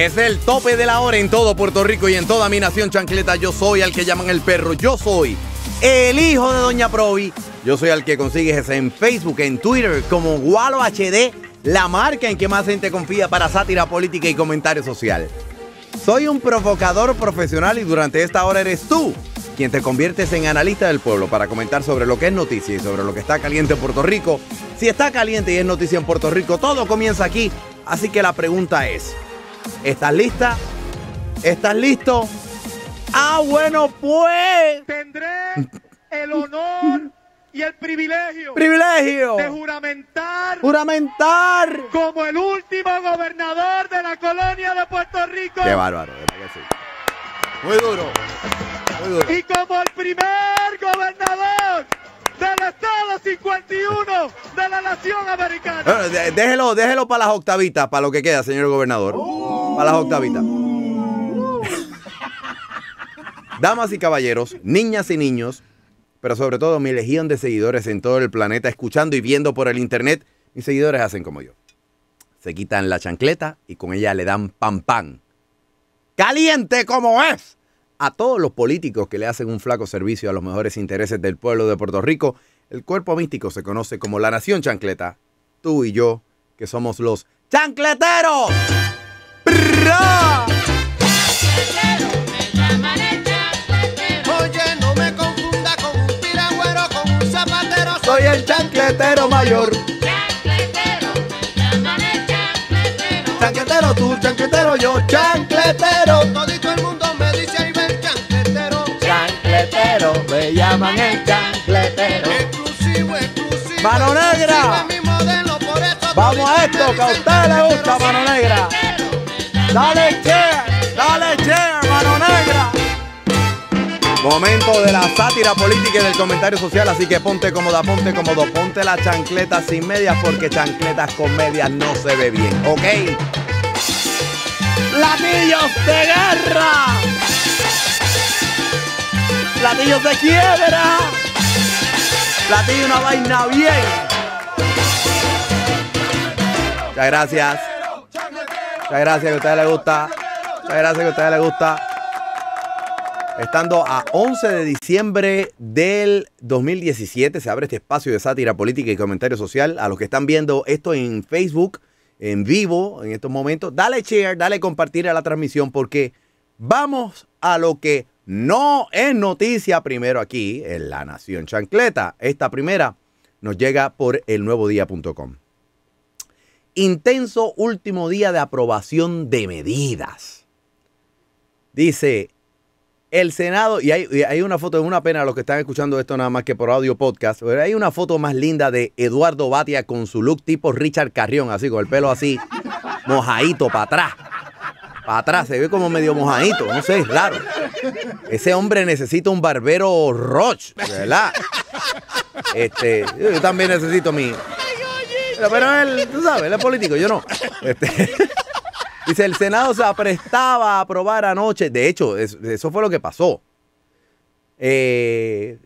Es el tope de la hora en todo Puerto Rico y en toda mi nación chancleta. Yo soy al que llaman el perro. Yo soy el hijo de Doña Provi. Yo soy al que consigues en Facebook, en Twitter, como Gualo HD, la marca en que más gente confía para sátira política y comentario social. Soy un provocador profesional y durante esta hora eres tú quien te conviertes en analista del pueblo para comentar sobre lo que es noticia y sobre lo que está caliente en Puerto Rico. Si está caliente y es noticia en Puerto Rico, todo comienza aquí. Así que la pregunta es, ¿Estás lista? ¿Estás listo? Ah, bueno, pues. Tendré el honor y el privilegio. Privilegio. De juramentar. Juramentar. Como el último gobernador de la colonia de Puerto Rico. Qué bárbaro, duro. Muy duro. Y como el primer gobernador del Estado 51 de la Nación Americana. déjelo, déjelo para las octavitas, para lo que queda, señor gobernador. Para las octavitas. Damas y caballeros, niñas y niños, pero sobre todo mi legión de seguidores en todo el planeta, escuchando y viendo por el internet, mis seguidores hacen como yo. Se quitan la chancleta y con ella le dan pan pan. ¡Caliente como es! a todos los políticos que le hacen un flaco servicio a los mejores intereses del pueblo de Puerto Rico, el cuerpo místico se conoce como la Nación Chancleta. Tú y yo, que somos los chancleteros. zapatero. Soy el chancletero mayor. Chancletero, me llaman el chancletero. Chancletero tú, chancletero yo, chancletero. todo. Exclusivo, exclusivo. Mano negra. Vamos a esto, que a usted le gusta, mano negra. Dale che, dale che, mano negra. Momento de la sátira política y del comentario social, así que ponte cómoda, ponte cómodo, ponte la chancleta sin medias porque chancletas con medias no se ve bien, ¿ok? Latillos de guerra platillo de quiebra, platillo una vaina bien. Muchas gracias. Muchas gracias que a ustedes les gusta. Muchas gracias que a ustedes les gusta. Estando a 11 de diciembre del 2017, se abre este espacio de sátira política y comentario social. A los que están viendo esto en Facebook, en vivo, en estos momentos, dale share, dale compartir a la transmisión porque vamos a lo que no es noticia primero aquí en La Nación Chancleta. Esta primera nos llega por elnuevodía.com. Intenso último día de aprobación de medidas. Dice el Senado, y hay, una foto, es una pena los que están escuchando esto nada más que por audio podcast, pero hay una foto más linda de Eduardo Batia con su look tipo Richard Carrión, así con el pelo así, mojadito para atrás para atrás, se ve como medio mojadito, no sé, es raro. Ese hombre necesita un barbero Roche, ¿verdad? Este, yo también necesito mi. Pero él, tú sabes, él es político, yo no. Este, dice, el Senado se aprestaba a aprobar anoche. De hecho, eso, eso fue lo que pasó. Eh,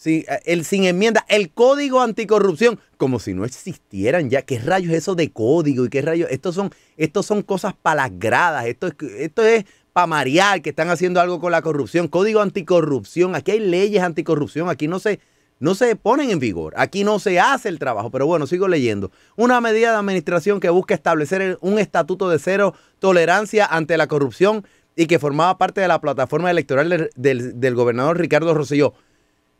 Sí, eh, el sin enmienda, el código anticorrupción, como si no existieran ya. ¿Qué rayos eso de código y qué rayos? Estos son, estos son cosas palagradas esto es, esto es para marear que están haciendo algo con la corrupción. Código anticorrupción, aquí hay leyes anticorrupción, aquí no se, no se ponen en vigor, aquí no se hace el trabajo. Pero bueno, sigo leyendo. Una medida de administración que busca establecer un estatuto de cero tolerancia ante la corrupción y que formaba parte de la plataforma electoral del, del, del gobernador Ricardo Rosselló.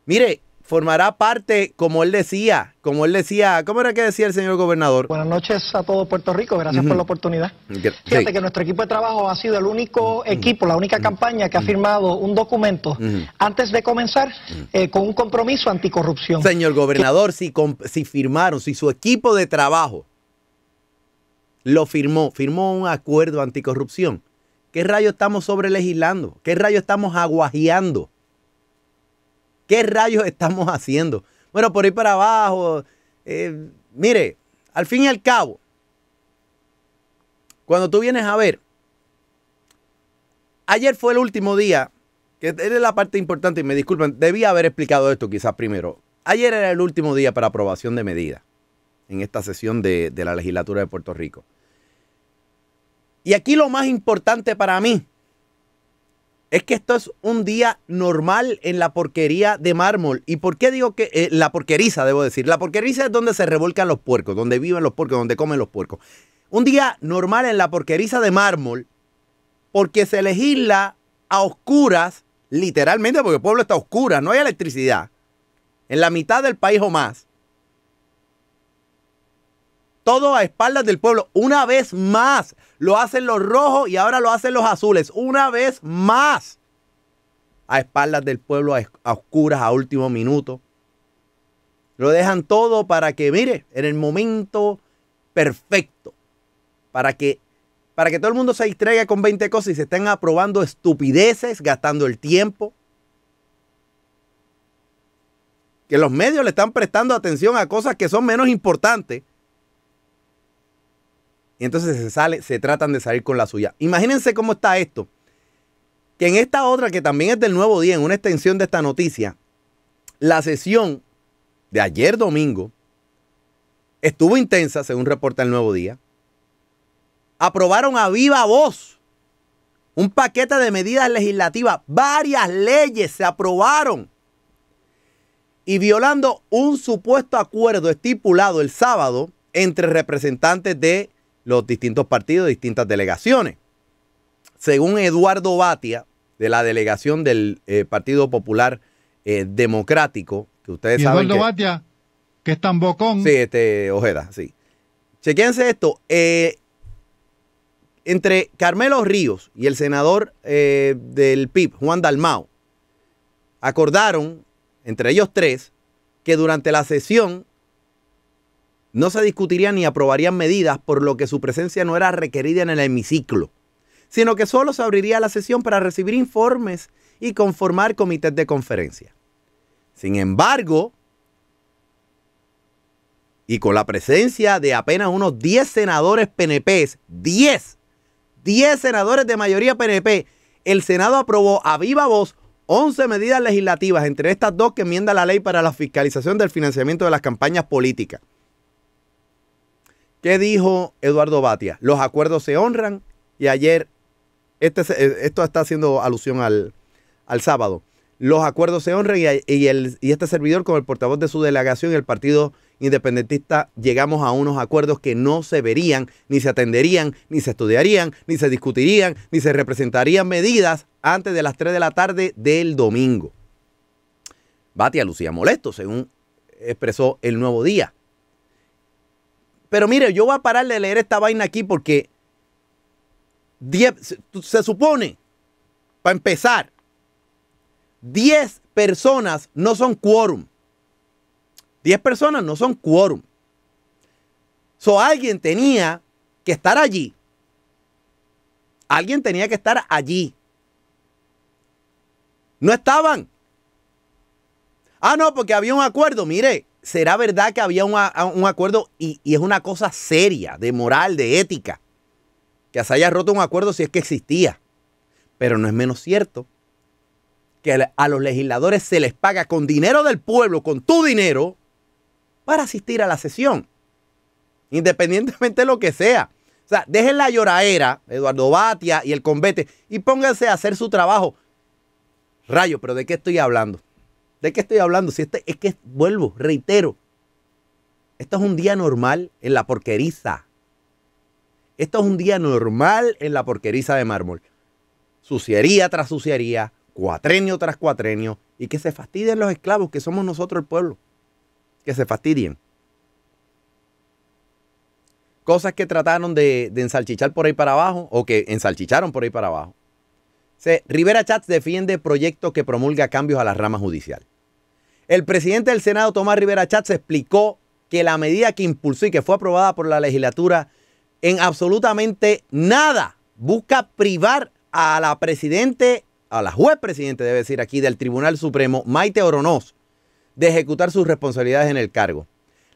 Mire, formará parte, como él decía, como él decía, ¿cómo era que decía el señor gobernador? Buenas noches a todo Puerto Rico, gracias por la oportunidad. Fíjate que nuestro equipo de trabajo ha sido el único equipo, la única campaña que ha firmado un documento antes de comenzar eh, con un compromiso anticorrupción. Señor gobernador, si, firmaron, si su equipo de trabajo lo firmó, firmó un acuerdo anticorrupción, ¿qué rayo estamos sobrelegislando? ¿Qué rayo estamos aguajeando? ¿Qué rayos estamos haciendo? Bueno, por ir para abajo. Eh, mire, al fin y al cabo, cuando tú vienes a ver, ayer fue el último día, que es la parte importante, y me disculpen, debía haber explicado esto quizás primero. Ayer era el último día para aprobación de medidas en esta sesión de la legislatura de Puerto Rico. Y aquí lo más importante para mí es que esto es un día normal en la porquería de mármol. ¿Y por qué digo que eh, la porqueriza, debo decir? La porqueriza es donde se revolcan los puercos, donde viven los puercos, donde comen los puercos. Un día normal en la porqueriza de mármol, porque se legisla a oscuras, literalmente porque el pueblo está a no hay electricidad, en la mitad del país o más. Todo a espaldas del pueblo, una vez más lo hacen los rojos y ahora lo hacen los azules. Una vez más, a espaldas del pueblo, a oscuras, a último minuto. Lo dejan todo para que, mire, en el momento perfecto, para que, para que todo el mundo se distraiga con 20 cosas y se estén aprobando estupideces, gastando el tiempo. Que los medios le están prestando atención a cosas que son menos importantes y entonces se sale, se tratan de salir con la suya. Imagínense cómo está esto. Que en esta otra, que también es del nuevo día, en una extensión de esta noticia, la sesión de ayer domingo estuvo intensa, según reporta el nuevo día. Aprobaron a viva voz un paquete de medidas legislativas, varias leyes se aprobaron. Y violando un supuesto acuerdo estipulado el sábado entre representantes de los distintos partidos, distintas delegaciones. Según Eduardo Batia, de la delegación del eh, Partido Popular eh, Democrático, que ustedes saben. Eduardo Batia, que es tan bocón. Sí, este, Ojeda, sí. Chequense esto. Eh, entre Carmelo Ríos y el senador del PIB, Juan Dalmao, acordaron, entre ellos tres, que durante la sesión no se discutirían ni aprobarían medidas por lo que su presencia no era requerida en el hemiciclo, sino que solo se abriría la sesión para recibir informes y conformar comités de conferencia. Sin embargo, y con la presencia de apenas unos 10 senadores PNP, 10, 10 senadores de mayoría PNP, el Senado aprobó a viva voz 11 medidas legislativas, entre estas dos que enmienda la ley para la fiscalización del financiamiento de las campañas políticas. ¿Qué dijo Eduardo Batia? Los acuerdos se honran y ayer, este, eh, esto está haciendo alusión al, sábado, los acuerdos se honran y, y, el, y este servidor con el portavoz de su delegación y el Partido Independentista llegamos a unos acuerdos que no se verían, ni se atenderían, ni se estudiarían, ni se discutirían, ni se representarían medidas antes de las 3 de la tarde del domingo. Batia lucía molesto, según expresó el nuevo día. Pero mire, yo voy a parar de leer esta vaina aquí porque diez, se supone, para empezar, 10 personas no son quórum. 10 personas no son quórum. So alguien tenía que estar allí. Alguien tenía que estar allí. No estaban. Ah, no, porque había un acuerdo. Mire, ¿será verdad que había un, acuerdo y, es una cosa seria, de moral, de ética, que se haya roto un acuerdo si es que existía? Pero no es menos cierto que a los legisladores se les paga con dinero del pueblo, con tu dinero, para asistir a la sesión, independientemente de lo que sea. O sea, dejen la lloraera, Eduardo Batia y el convete, y pónganse a hacer su trabajo. Rayo, pero ¿de qué estoy hablando? ¿De qué estoy hablando? Si este, es que vuelvo, reitero. Esto es un día normal en la porqueriza. Esto es un día normal en la porqueriza de mármol. Suciería tras suciería, cuatrenio tras cuatrenio, y que se fastidien los esclavos, que somos nosotros el pueblo. Que se fastidien. Cosas que trataron de, ensalchichar por ahí para abajo, o que ensalchicharon por ahí para abajo. Se, Rivera Chats defiende proyecto que promulga cambios a las ramas judicial. El presidente del Senado, Tomás Rivera Chatz, explicó que la medida que impulsó y que fue aprobada por la legislatura en absolutamente nada busca privar a la presidente, a la juez presidente, debe decir aquí, del Tribunal Supremo, Maite Oronoz, de ejecutar sus responsabilidades en el cargo.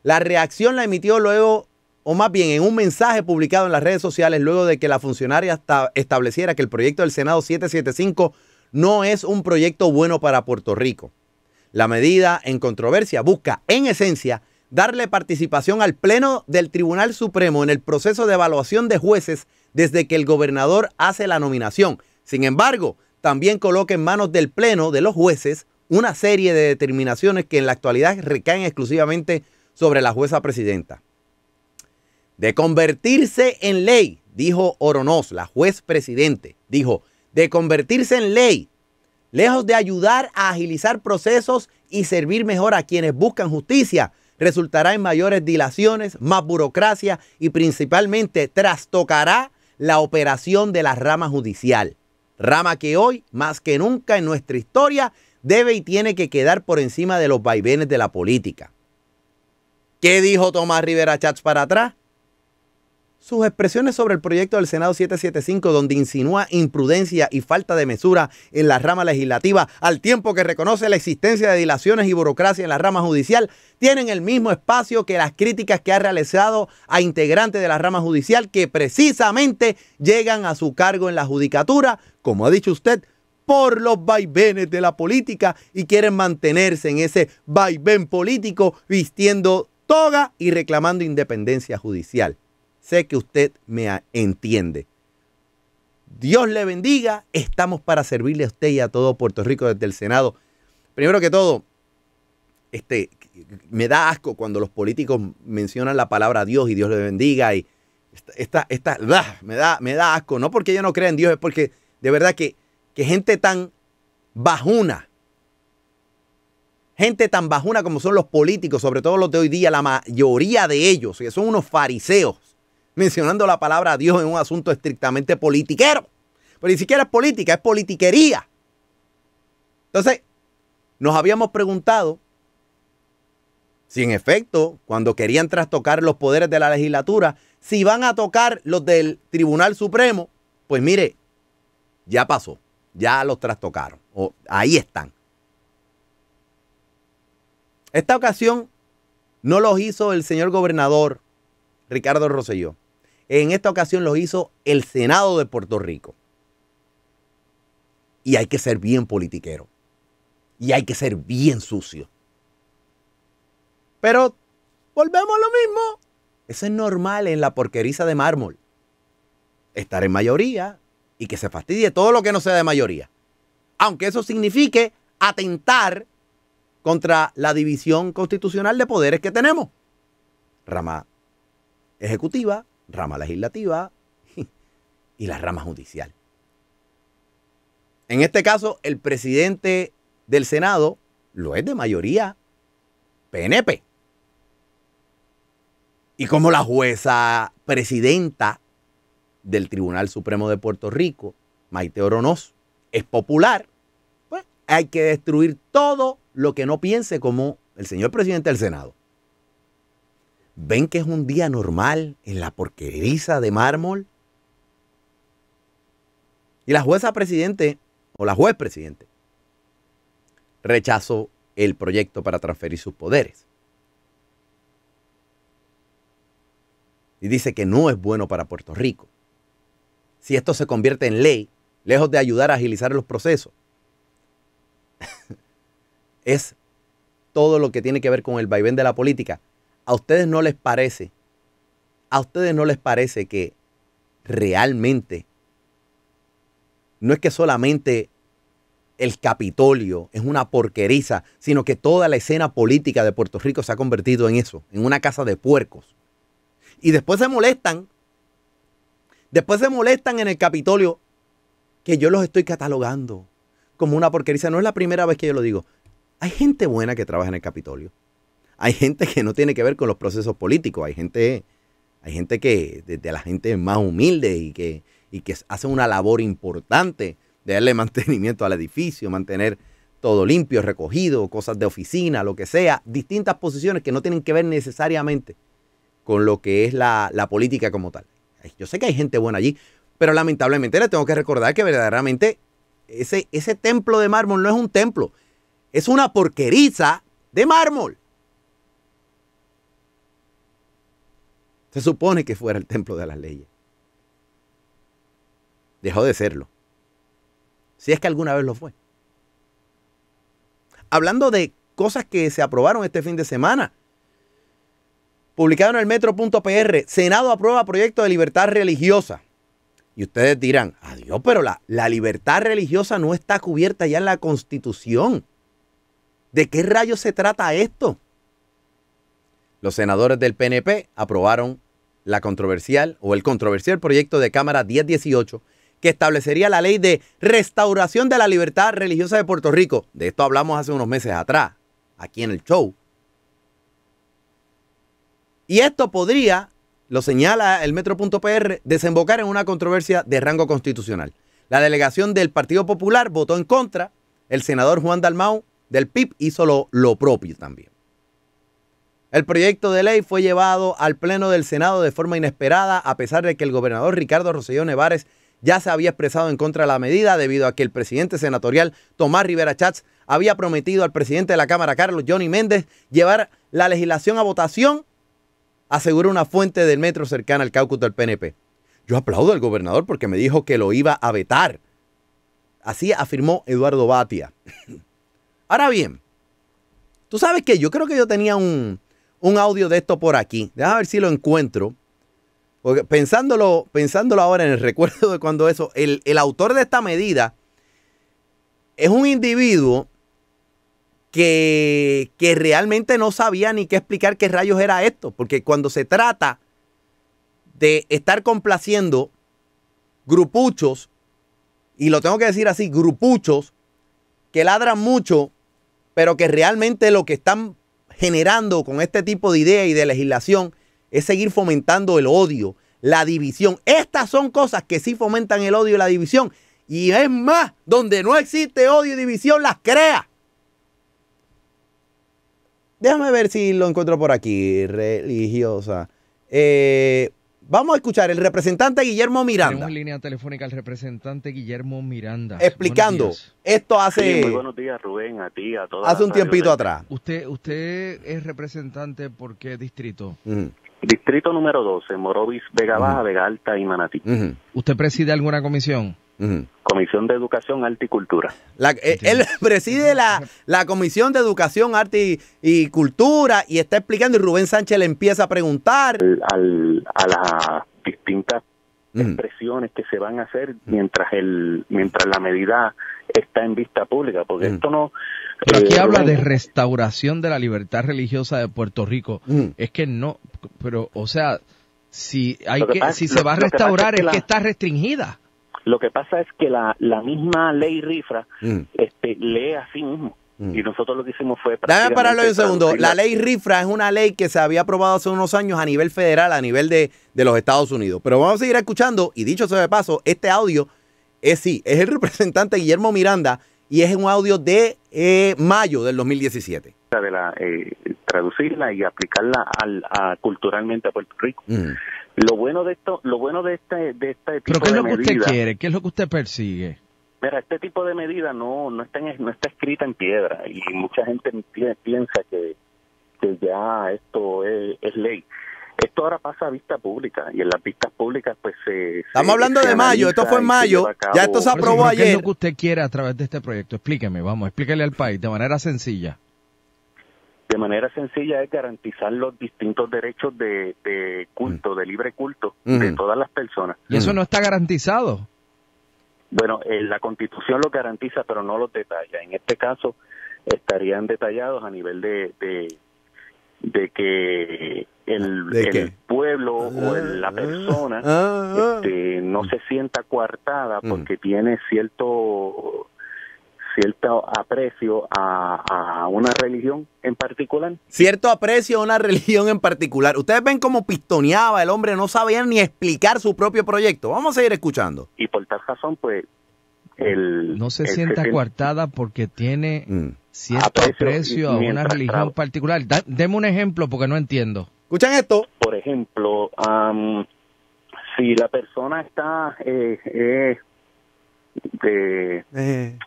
La reacción la emitió luego, o más bien en un mensaje publicado en las redes sociales, luego de que la funcionaria estableciera que el proyecto del Senado 775 no es un proyecto bueno para Puerto Rico. La medida en controversia busca, en esencia, darle participación al Pleno del Tribunal Supremo en el proceso de evaluación de jueces desde que el gobernador hace la nominación. Sin embargo, también coloca en manos del Pleno de los jueces una serie de determinaciones que en la actualidad recaen exclusivamente sobre la jueza presidenta. De convertirse en ley, dijo Oronoz, la juez presidente, dijo, de convertirse en ley, Lejos de ayudar a agilizar procesos y servir mejor a quienes buscan justicia, resultará en mayores dilaciones, más burocracia y principalmente trastocará la operación de la rama judicial. Rama que hoy, más que nunca en nuestra historia, debe y tiene que quedar por encima de los vaivenes de la política. ¿Qué dijo Tomás Rivera Chats para atrás? Sus expresiones sobre el proyecto del Senado 775, donde insinúa imprudencia y falta de mesura en la rama legislativa, al tiempo que reconoce la existencia de dilaciones y burocracia en la rama judicial, tienen el mismo espacio que las críticas que ha realizado a integrantes de la rama judicial que precisamente llegan a su cargo en la judicatura, como ha dicho usted, por los vaivenes de la política y quieren mantenerse en ese vaivén político vistiendo toga y reclamando independencia judicial. Sé que usted me entiende. Dios le bendiga. Estamos para servirle a usted y a todo Puerto Rico desde el Senado. Primero que todo, este, me da asco cuando los políticos mencionan la palabra Dios y Dios le bendiga. Y esta, esta, me, da, me asco. No porque yo no crea en Dios, es porque de verdad que, gente tan bajuna, gente tan bajuna como son los políticos, sobre todo los de hoy día, la mayoría de ellos, que son unos fariseos, mencionando la palabra Dios en un asunto estrictamente politiquero. Pero ni siquiera es política, es politiquería. Entonces, nos habíamos preguntado si en efecto, cuando querían trastocar los poderes de la legislatura, si van a tocar los del Tribunal Supremo, pues mire, ya pasó, ya los trastocaron, ahí están. Esta ocasión no los hizo el señor gobernador Ricardo Rosselló. En esta ocasión lo hizo el Senado de Puerto Rico. Y hay que ser bien politiquero. Y hay que ser bien sucio. Pero volvemos a lo mismo. Eso es normal en la porqueriza de mármol. Estar en mayoría y que se fastidie todo lo que no sea de mayoría. Aunque eso signifique atentar contra la división constitucional de poderes que tenemos. Rama ejecutiva, rama legislativa y la rama judicial. En este caso, el presidente del Senado lo es de mayoría PNP. Y como la jueza presidenta del Tribunal Supremo de Puerto Rico, Maite Oronoz, es popular, pues hay que destruir todo lo que no piense como el señor presidente del Senado ven que es un día normal en la porqueriza de mármol. Y la jueza presidente, o la juez presidente, rechazó el proyecto para transferir sus poderes. Y dice que no es bueno para Puerto Rico. Si esto se convierte en ley, lejos de ayudar a agilizar los procesos, es todo lo que tiene que ver con el vaivén de la política, a ustedes no les parece, a ustedes no les parece que realmente no es que solamente el Capitolio es una porqueriza, sino que toda la escena política de Puerto Rico se ha convertido en eso, en una casa de puercos. Y después se molestan, después se molestan en el Capitolio, que yo los estoy catalogando como una porqueriza. No es la primera vez que yo lo digo. Hay gente buena que trabaja en el Capitolio hay gente que no tiene que ver con los procesos políticos, hay gente, hay gente que, desde la gente más humilde y que, y que hace una labor importante de darle mantenimiento al edificio, mantener todo limpio, recogido, cosas de oficina, lo que sea, distintas posiciones que no tienen que ver necesariamente con lo que es la, política como tal. Yo sé que hay gente buena allí, pero lamentablemente le tengo que recordar que verdaderamente ese, ese templo de mármol no es un templo, es una porqueriza de mármol. Se supone que fuera el templo de las leyes. Dejó de serlo. Si es que alguna vez lo fue. Hablando de cosas que se aprobaron este fin de semana. Publicado en el metro.pr, Senado aprueba proyecto de libertad religiosa. Y ustedes dirán, adiós, pero la, la libertad religiosa no está cubierta ya en la Constitución. ¿De qué rayos se trata esto? Los senadores del PNP aprobaron la controversial o el controversial proyecto de Cámara 1018 que establecería la ley de restauración de la libertad religiosa de Puerto Rico. De esto hablamos hace unos meses atrás, aquí en el show. Y esto podría, lo señala el Metro.pr, desembocar en una controversia de rango constitucional. La delegación del Partido Popular votó en contra, el senador Juan Dalmau del PIB hizo lo, lo propio también. El proyecto de ley fue llevado al Pleno del Senado de forma inesperada, a pesar de que el gobernador Ricardo Rosselló Nevares ya se había expresado en contra de la medida debido a que el presidente senatorial Tomás Rivera Chats había prometido al presidente de la Cámara, Carlos Johnny Méndez, llevar la legislación a votación, aseguró una fuente del metro cercana al caucus del PNP. Yo aplaudo al gobernador porque me dijo que lo iba a vetar. Así afirmó Eduardo Batia. Ahora bien, tú sabes que yo creo que yo tenía un, un audio de esto por aquí. Déjame ver si lo encuentro. Porque pensándolo, pensándolo ahora en el recuerdo de cuando eso, el, el autor de esta medida es un individuo que, que, realmente no sabía ni qué explicar qué rayos era esto, porque cuando se trata de estar complaciendo grupuchos, y lo tengo que decir así, grupuchos, que ladran mucho, pero que realmente lo que están generando con este tipo de ideas y de legislación es seguir fomentando el odio, la división. Estas son cosas que sí fomentan el odio y la división. Y es más, donde no existe odio y división, las crea. Déjame ver si lo encuentro por aquí, religiosa. Eh, Vamos a escuchar el representante Guillermo Miranda. Tenemos en línea telefónica al representante Guillermo Miranda. Explicando. Esto hace. buenos días, Rubén, a ti, a todos. Hace un tiempito atrás. Usted, usted es representante por qué distrito? Distrito número 12, Morovis, Vega Baja, Vega Alta y Manatí. ¿Usted preside alguna comisión? Comisión de Educación, Arte y Cultura. La, eh, él preside la, la, Comisión de Educación, Arte y, Cultura y está explicando y Rubén Sánchez le empieza a preguntar. a las distintas expresiones que se van a hacer mientras, el, mientras la medida está en vista pública, porque esto no... Pero aquí eh, habla de restauración de la libertad religiosa de Puerto Rico. Es que no, pero, o sea, si, hay que, si se va a restaurar es que, está restringida. Lo que pasa es que la, misma ley RIFRA mm. este, lee a sí mismo. Mm. Y nosotros lo que hicimos fue... para pararlo un segundo. La ley RIFRA es una ley que se había aprobado hace unos años a nivel federal, a nivel de, los Estados Unidos. Pero vamos a seguir escuchando, y dicho sea de paso, este audio es sí, es el representante Guillermo Miranda y es un audio de eh, mayo del 2017. De la, eh, traducirla y aplicarla a, culturalmente a Puerto Rico. Mm. Lo bueno de esto, lo bueno de este, de este ¿Pero qué es lo que usted quiere? ¿Qué es lo que usted persigue? Mira, este tipo de medida no, no está, no está escrita en piedra y mucha gente piensa que, que ya esto es, ley. Esto ahora pasa a vista pública y en las vistas públicas pues se... Estamos hablando de mayo, esto fue en mayo, ya esto se aprobó ayer. ¿Qué es lo que usted quiere a través de este proyecto? Explíqueme, vamos, explíquele al país de manera sencilla de manera sencilla es garantizar los distintos derechos de, culto, mm. de libre culto de todas las personas. ¿Y eso mm. no está garantizado? Bueno, eh, la constitución lo garantiza, pero no lo detalla. En este caso, estarían detallados a nivel de, de, que el, pueblo o ah, la ah, persona ah, este, no se sienta coartada mm. porque tiene cierto cierto aprecio a, una religión en particular. Cierto aprecio a una religión en particular. Ustedes ven como pistoneaba el hombre, no sabía ni explicar su propio proyecto. Vamos a seguir escuchando. Y por tal razón, pues, el... No se sienta cuartada porque tiene mm. cierto aprecio, a una religión particular. deme un ejemplo porque no entiendo. ¿Escuchan esto? Por ejemplo, si la persona está... Eh, eh, de, eh.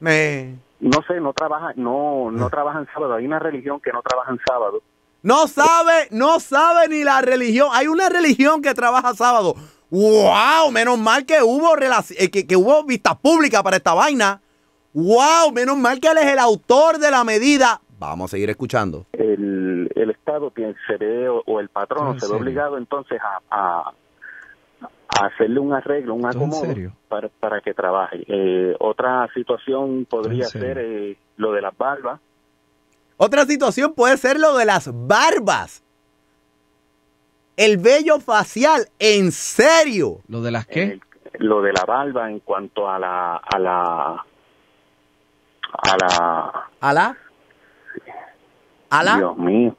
Me... Eh, no sé, no trabaja, no, no trabajan sábado. Hay una religión que no trabaja en sábado. No sabe, no sabe ni la religión. Hay una religión que trabaja sábado. ¡Wow! Menos mal que hubo, eh, que, hubo vista pública para esta vaina. ¡Wow! Menos mal que él es el autor de la medida. Vamos a seguir escuchando. El, el Estado tiene se o, el patrono se ve obligado entonces a, hacerle un arreglo, un acomodo para, para, que trabaje. Eh, otra situación podría ser eh, lo de las barbas. Otra situación puede ser lo de las barbas. El vello facial, en serio. ¿Lo de las qué? lo de la barba en cuanto a la a la a la a la a Dios mío.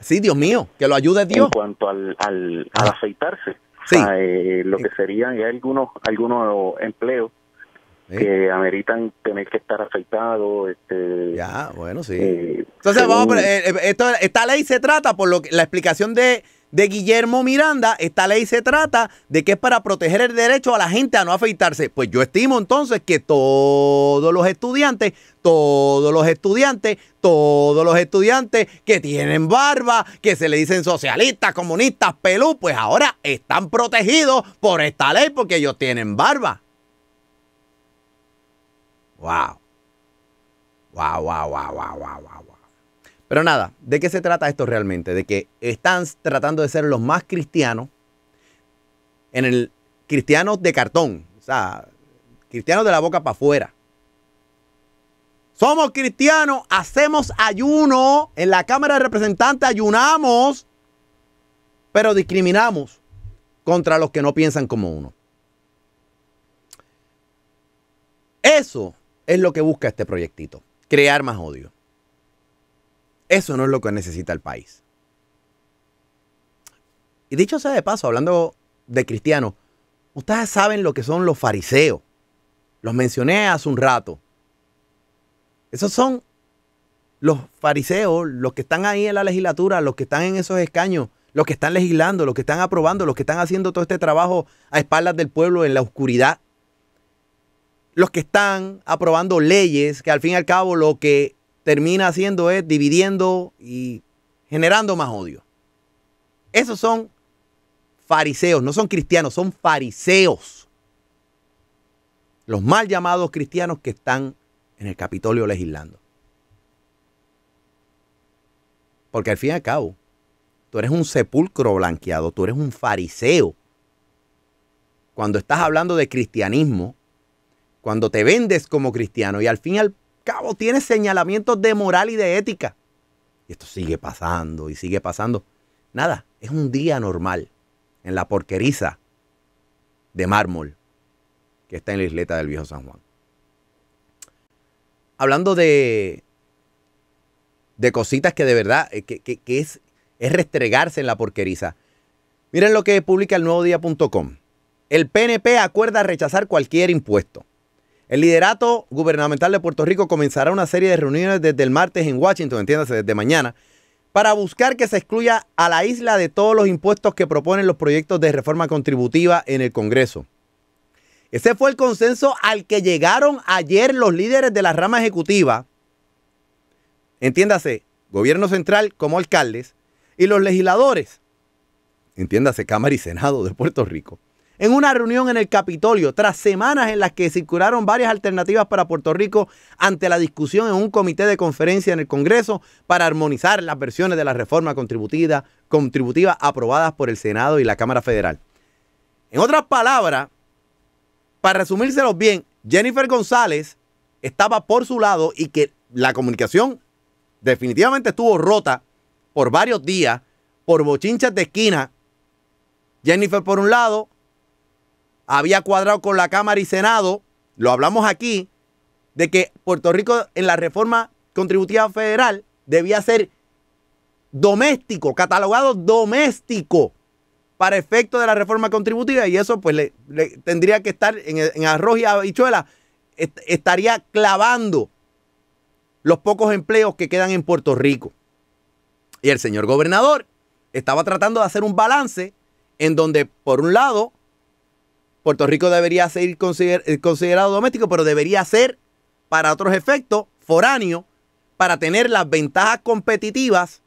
Sí, Dios mío, que lo ayude Dios. En cuanto al, al, al ah. afeitarse. Ah, eh, lo eh. que serían algunos algunos empleos eh. que ameritan tener que estar afectados este ya bueno sí entonces esta ley se trata por lo la explicación de de Guillermo Miranda, esta ley se trata de que es para proteger el derecho a la gente a no afeitarse. Pues yo estimo entonces que todos los estudiantes, todos los estudiantes, todos los estudiantes que tienen barba, que se le dicen socialistas, comunistas, pelú, pues ahora están protegidos por esta ley porque ellos tienen barba. Wow. Wow, wow, wow, wow, wow, wow. Pero nada, ¿de qué se trata esto realmente? De que están tratando de ser los más cristianos en el cristianos de cartón, o sea, cristianos de la boca para afuera. Somos cristianos, hacemos ayuno, en la Cámara de Representantes ayunamos, pero discriminamos contra los que no piensan como uno. Eso es lo que busca este proyectito, crear más odio. Eso no es lo que necesita el país. Y dicho sea de paso, hablando de cristianos, ustedes saben lo que son los fariseos. Los mencioné hace un rato. Esos son los fariseos, los que están ahí en la legislatura, los que están en esos escaños, los que están legislando, los que están aprobando, los que están haciendo todo este trabajo a espaldas del pueblo en la oscuridad. Los que están aprobando leyes que al fin y al cabo lo que termina haciendo es dividiendo y generando más odio. Esos son fariseos, no son cristianos, son fariseos. Los mal llamados cristianos que están en el Capitolio legislando. Porque al fin y al cabo, tú eres un sepulcro blanqueado, tú eres un fariseo. Cuando estás hablando de cristianismo, cuando te vendes como cristiano y al fin y al cabo tiene señalamientos de moral y de ética. Y esto sigue pasando y sigue pasando. Nada, es un día normal en la porqueriza de mármol que está en la isleta del viejo San Juan. Hablando de, de cositas que de verdad, eh, que, que, es, es restregarse en la porqueriza. Miren lo que publica el nuevo día.com. El PNP acuerda rechazar cualquier impuesto. El liderato gubernamental de Puerto Rico comenzará una serie de reuniones desde el martes en Washington, entiéndase, desde mañana, para buscar que se excluya a la isla de todos los impuestos que proponen los proyectos de reforma contributiva en el Congreso. Ese fue el consenso al que llegaron ayer los líderes de la rama ejecutiva, entiéndase, gobierno central como alcaldes, y los legisladores, entiéndase, Cámara y Senado de Puerto Rico en una reunión en el Capitolio, tras semanas en las que circularon varias alternativas para Puerto Rico ante la discusión en un comité de conferencia en el Congreso para armonizar las versiones de la reforma contributiva, aprobadas por el Senado y la Cámara Federal. En otras palabras, para resumírselos bien, Jennifer González estaba por su lado y que la comunicación definitivamente estuvo rota por varios días por bochinchas de esquina. Jennifer por un lado, había cuadrado con la Cámara y Senado, lo hablamos aquí, de que Puerto Rico en la reforma contributiva federal debía ser doméstico, catalogado doméstico para efecto de la reforma contributiva y eso pues le, tendría que estar en, arroz y habichuela, estaría clavando los pocos empleos que quedan en Puerto Rico. Y el señor gobernador estaba tratando de hacer un balance en donde por un lado Puerto Rico debería ser eh, considerado doméstico, pero debería ser, para otros efectos, foráneo, para tener las ventajas competitivas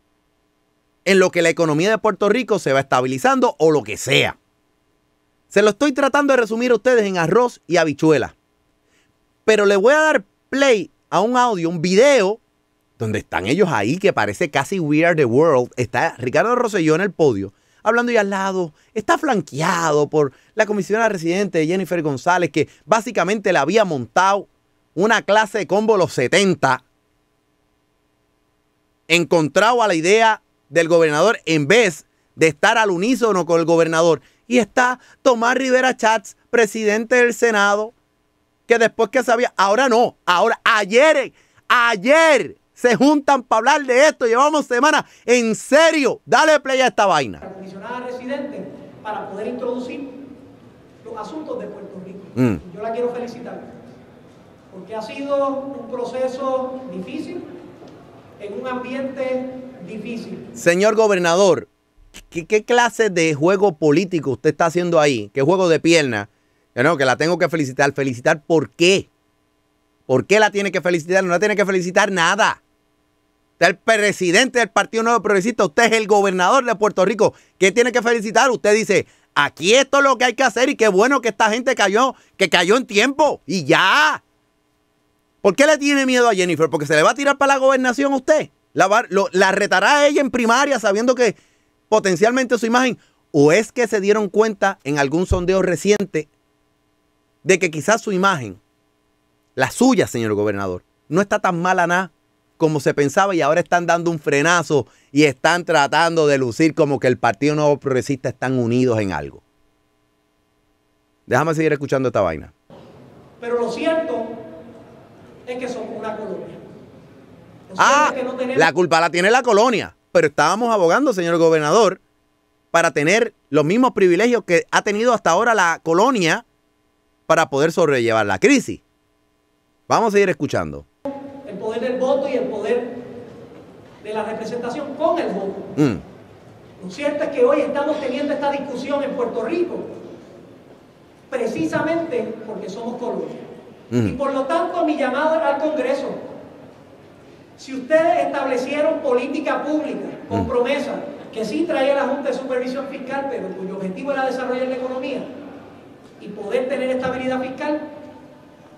en lo que la economía de Puerto Rico se va estabilizando o lo que sea. Se lo estoy tratando de resumir a ustedes en arroz y habichuela. Pero le voy a dar play a un audio, un video, donde están ellos ahí, que parece casi We Are the World. Está Ricardo Rosselló en el podio hablando y al lado, está flanqueado por la comisionada residente Jennifer González, que básicamente le había montado una clase de combo los 70, encontrado a la idea del gobernador en vez de estar al unísono con el gobernador. Y está Tomás Rivera Chats, presidente del Senado, que después que sabía, ahora no, ahora, ayer, ayer se juntan para hablar de esto. Llevamos semanas. En serio, dale play a esta vaina. residente para poder introducir los asuntos de Puerto Rico. Mm. Yo la quiero felicitar porque ha sido un proceso difícil en un ambiente difícil. Señor gobernador, ¿qué, clase de juego político usted está haciendo ahí? ¿Qué juego de pierna? que la tengo que felicitar. ¿Felicitar por qué? ¿Por qué la tiene que felicitar? No la tiene que felicitar nada. Usted el presidente del Partido Nuevo Progresista, usted es el gobernador de Puerto Rico. ¿Qué tiene que felicitar? Usted dice, aquí esto es lo que hay que hacer y qué bueno que esta gente cayó, que cayó en tiempo y ya. ¿Por qué le tiene miedo a Jennifer? ¿Porque se le va a tirar para la gobernación a usted? ¿La, la retará a ella en primaria sabiendo que potencialmente su imagen? ¿O es que se dieron cuenta en algún sondeo reciente de que quizás su imagen, la suya, señor gobernador, no está tan mala nada como se pensaba y ahora están dando un frenazo y están tratando de lucir como que el Partido Nuevo Progresista están unidos en algo. Déjame seguir escuchando esta vaina. Pero lo cierto es que son una colonia. Ah, la culpa la tiene la colonia, pero estábamos abogando, señor gobernador, para tener los mismos privilegios que ha tenido hasta ahora la colonia para poder sobrellevar la crisis. Vamos a seguir escuchando el poder del voto y el poder de la representación con el voto. Mm. Lo cierto es que hoy estamos teniendo esta discusión en Puerto Rico, precisamente porque somos colonos mm. Y por lo tanto mi llamado al Congreso. Si ustedes establecieron política pública con mm. promesa que sí traía la Junta de Supervisión Fiscal, pero cuyo objetivo era desarrollar la economía y poder tener estabilidad fiscal,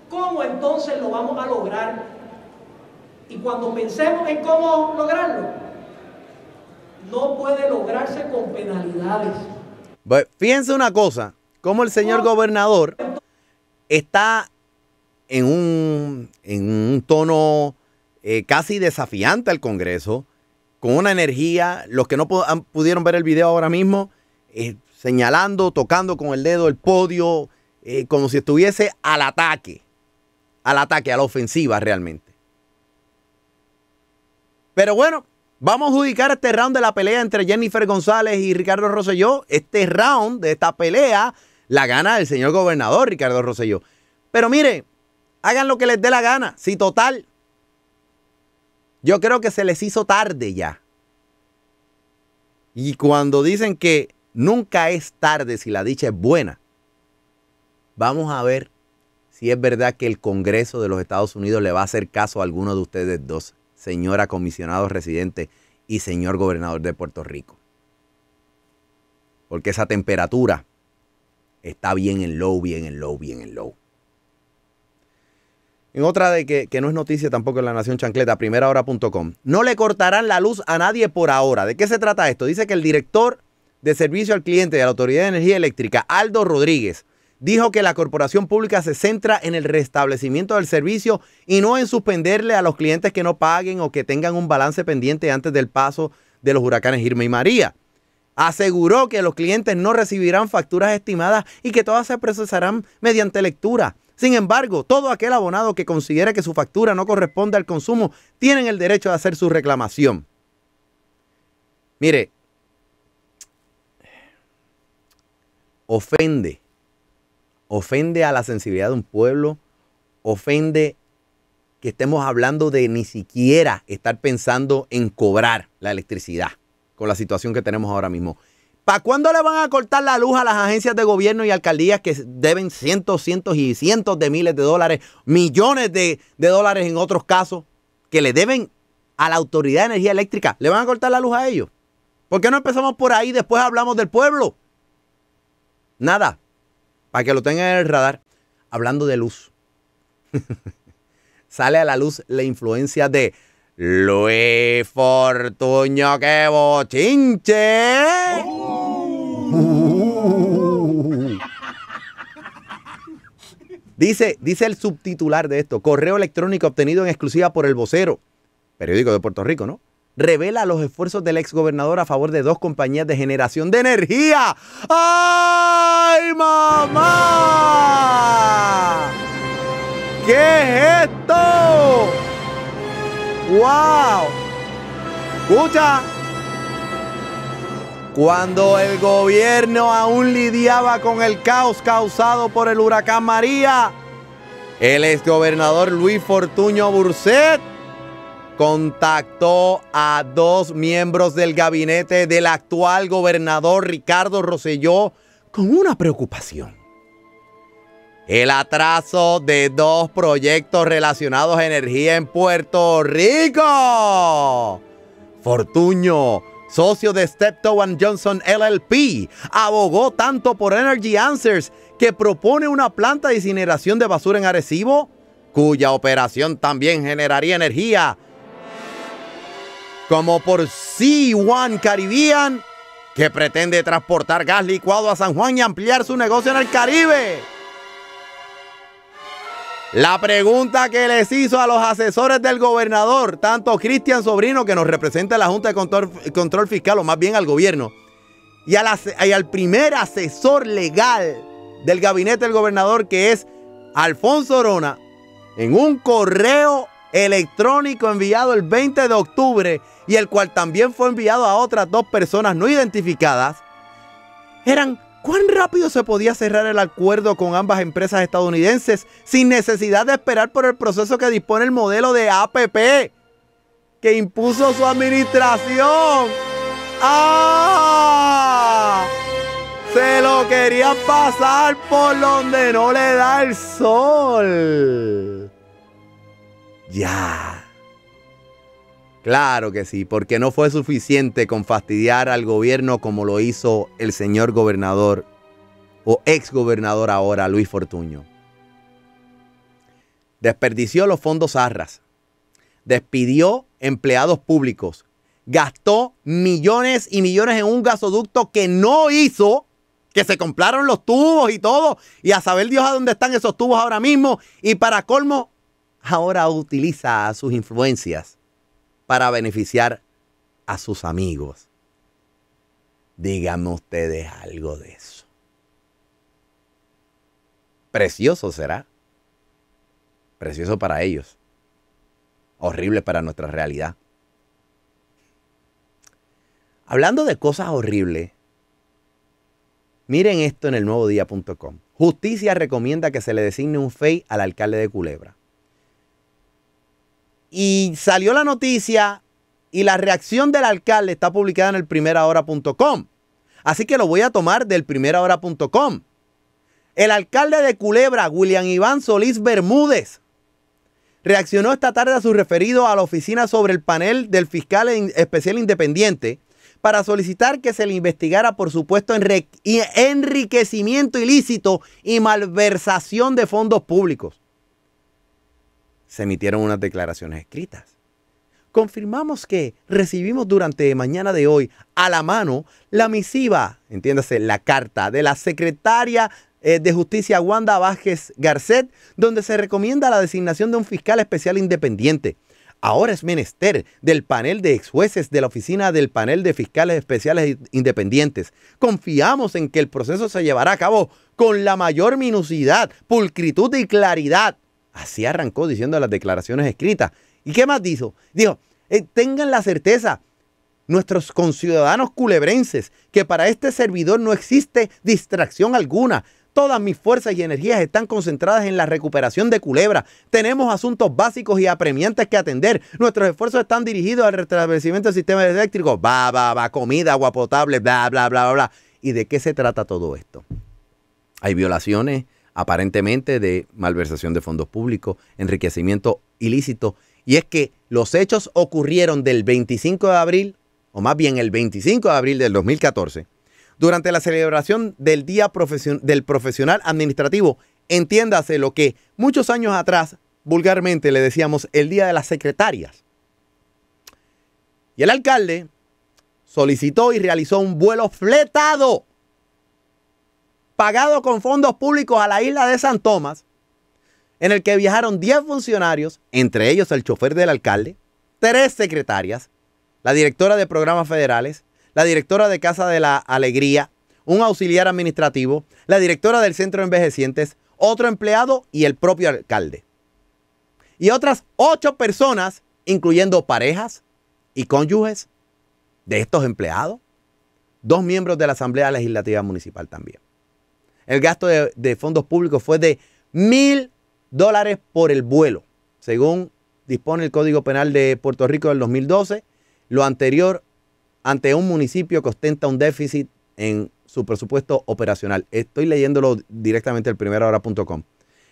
¿cómo entonces lo vamos a lograr y cuando pensemos en cómo lograrlo, no puede lograrse con penalidades. fíjense una cosa, como el señor gobernador está en un, tono eh, casi desafiante al Congreso, con una energía, los que no pudieron ver el video ahora mismo, eh, señalando, tocando con el dedo el podio, eh, como si estuviese al ataque, al ataque, a la ofensiva realmente. Pero bueno, vamos a adjudicar este round de la pelea entre Jennifer González y Ricardo Rosselló. Este round de esta pelea la gana el señor gobernador Ricardo Rosselló. Pero mire, hagan lo que les dé la gana. Si total, yo creo que se les hizo tarde ya. Y cuando dicen que nunca es tarde si la dicha es buena, vamos a ver si es verdad que el Congreso de los Estados Unidos le va a hacer caso a alguno de ustedes dos señora comisionado residente y señor gobernador de Puerto Rico. Porque esa temperatura está bien en low, bien en low, bien en low. En otra de que, no es noticia tampoco en la Nación Chancleta, primerahora.com. No le cortarán la luz a nadie por ahora. ¿De qué se trata esto? Dice que el director de servicio al cliente de la Autoridad de Energía Eléctrica, Aldo Rodríguez, dijo que la corporación pública se centra en el restablecimiento del servicio y no en suspenderle a los clientes que no paguen o que tengan un balance pendiente antes del paso de los huracanes Irma y María. Aseguró que los clientes no recibirán facturas estimadas y que todas se procesarán mediante lectura. Sin embargo, todo aquel abonado que considere que su factura no corresponde al consumo tienen el derecho de hacer su reclamación. Mire, ofende ofende a la sensibilidad de un pueblo, ofende que estemos hablando de ni siquiera estar pensando en cobrar la electricidad con la situación que tenemos ahora mismo. ¿Para cuándo le van a cortar la luz a las agencias de gobierno y alcaldías que deben cientos, cientos y cientos de miles de dólares, millones de, dólares en otros casos, que le deben a la Autoridad de Energía Eléctrica? ¿Le van a cortar la luz a ellos? ¿Por qué no empezamos por ahí? Después hablamos del pueblo. Nada, para que lo tengan en el radar, hablando de luz. Sale a la luz la influencia de Luis Fortuño que bochinche. Dice, dice el subtitular de esto, correo electrónico obtenido en exclusiva por el vocero, periódico de Puerto Rico, ¿no? revela los esfuerzos del exgobernador a favor de dos compañías de generación de energía. ¡Ay, mamá! ¿Qué es esto? ¡Wow! Escucha. Cuando el gobierno aún lidiaba con el caos causado por el huracán María, el exgobernador Luis Fortuño Burset contactó a dos miembros del gabinete del actual gobernador Ricardo Rosselló con una preocupación. El atraso de dos proyectos relacionados a energía en Puerto Rico. Fortuño, socio de Steptoe Johnson LLP, abogó tanto por Energy Answers que propone una planta de incineración de basura en Arecibo, cuya operación también generaría energía como por C1 Caribbean, que pretende transportar gas licuado a San Juan y ampliar su negocio en el Caribe. La pregunta que les hizo a los asesores del gobernador, tanto Cristian Sobrino, que nos representa la Junta de Control, Fiscal, o más bien al gobierno, y al, al primer asesor legal del gabinete del gobernador, que es Alfonso Orona, en un correo electrónico enviado el 20 de octubre y el cual también fue enviado a otras dos personas no identificadas, eran cuán rápido se podía cerrar el acuerdo con ambas empresas estadounidenses sin necesidad de esperar por el proceso que dispone el modelo de APP que impuso su administración. ¡Ah! Se lo quería pasar por donde no le da el sol. Ya. Claro que sí, porque no fue suficiente con fastidiar al gobierno como lo hizo el señor gobernador o ex gobernador ahora, Luis Fortuño. Desperdició los fondos arras, despidió empleados públicos, gastó millones y millones en un gasoducto que no hizo, que se compraron los tubos y todo, y a saber Dios a dónde están esos tubos ahora mismo, y para colmo, ahora utiliza sus influencias para beneficiar a sus amigos. Díganme ustedes algo de eso. Precioso será. Precioso para ellos. Horrible para nuestra realidad. Hablando de cosas horribles, miren esto en el Justicia recomienda que se le designe un FEI al alcalde de Culebra. Y salió la noticia y la reacción del alcalde está publicada en el primerahora.com. Así que lo voy a tomar del primerahora.com. El alcalde de Culebra, William Iván Solís Bermúdez, reaccionó esta tarde a su referido a la oficina sobre el panel del fiscal especial independiente para solicitar que se le investigara por supuesto enriquecimiento ilícito y malversación de fondos públicos se emitieron unas declaraciones escritas. Confirmamos que recibimos durante mañana de hoy a la mano la misiva, entiéndase, la carta de la secretaria eh, de Justicia Wanda Vázquez Garcet, donde se recomienda la designación de un fiscal especial independiente. Ahora es menester del panel de ex jueces de la oficina del panel de fiscales especiales independientes. Confiamos en que el proceso se llevará a cabo con la mayor minucidad, pulcritud y claridad Así arrancó diciendo las declaraciones escritas. ¿Y qué más dijo? Dijo, eh, tengan la certeza, nuestros conciudadanos culebrenses, que para este servidor no existe distracción alguna. Todas mis fuerzas y energías están concentradas en la recuperación de Culebra. Tenemos asuntos básicos y apremiantes que atender. Nuestros esfuerzos están dirigidos al restablecimiento del sistema eléctrico. Va, va, va, comida, agua potable, bla, bla, bla, bla, bla. ¿Y de qué se trata todo esto? Hay violaciones aparentemente de malversación de fondos públicos, enriquecimiento ilícito. Y es que los hechos ocurrieron del 25 de abril, o más bien el 25 de abril del 2014, durante la celebración del Día del Profesional Administrativo. Entiéndase lo que muchos años atrás vulgarmente le decíamos el Día de las Secretarias. Y el alcalde solicitó y realizó un vuelo fletado pagado con fondos públicos a la isla de San Tomás, en el que viajaron 10 funcionarios, entre ellos el chofer del alcalde, tres secretarias, la directora de programas federales, la directora de Casa de la Alegría, un auxiliar administrativo, la directora del Centro de Envejecientes, otro empleado y el propio alcalde. Y otras ocho personas, incluyendo parejas y cónyuges de estos empleados, dos miembros de la Asamblea Legislativa Municipal también. El gasto de, fondos públicos fue de mil dólares por el vuelo, según dispone el Código Penal de Puerto Rico del 2012. Lo anterior ante un municipio que ostenta un déficit en su presupuesto operacional. Estoy leyéndolo directamente del primerahora.com.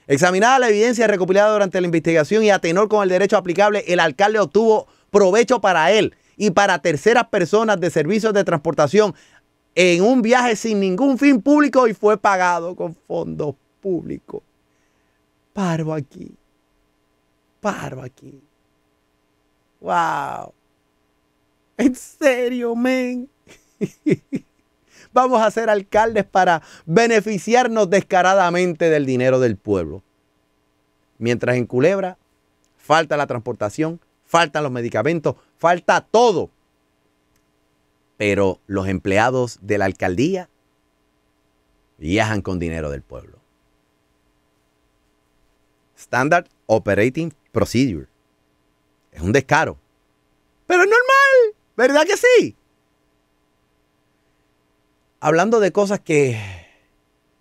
Examinada la evidencia recopilada durante la investigación y a tenor con el derecho aplicable, el alcalde obtuvo provecho para él y para terceras personas de servicios de transportación en un viaje sin ningún fin público y fue pagado con fondos públicos. Paro aquí. Paro aquí. Wow. En serio, men. Vamos a ser alcaldes para beneficiarnos descaradamente del dinero del pueblo. Mientras en Culebra falta la transportación, faltan los medicamentos, falta todo pero los empleados de la alcaldía viajan con dinero del pueblo. Standard Operating Procedure. Es un descaro. Pero es normal, ¿verdad que sí? Hablando de cosas que,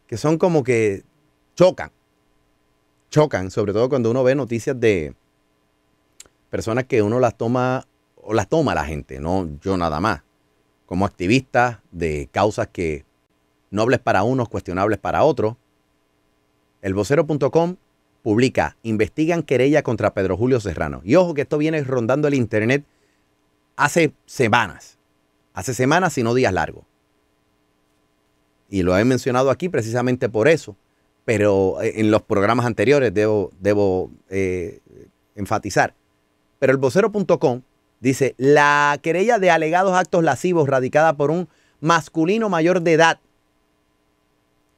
que son como que chocan. Chocan, sobre todo cuando uno ve noticias de personas que uno las toma o las toma la gente, no yo nada más como activistas de causas que nobles para unos, cuestionables para otros. El vocero.com publica, investigan querella contra Pedro Julio Serrano. Y ojo que esto viene rondando el internet hace semanas, hace semanas y no días largos. Y lo he mencionado aquí precisamente por eso, pero eh, en los programas anteriores debo, debo eh, enfatizar. Pero el vocero.com Dice, la querella de alegados actos lascivos radicada por un masculino mayor de edad,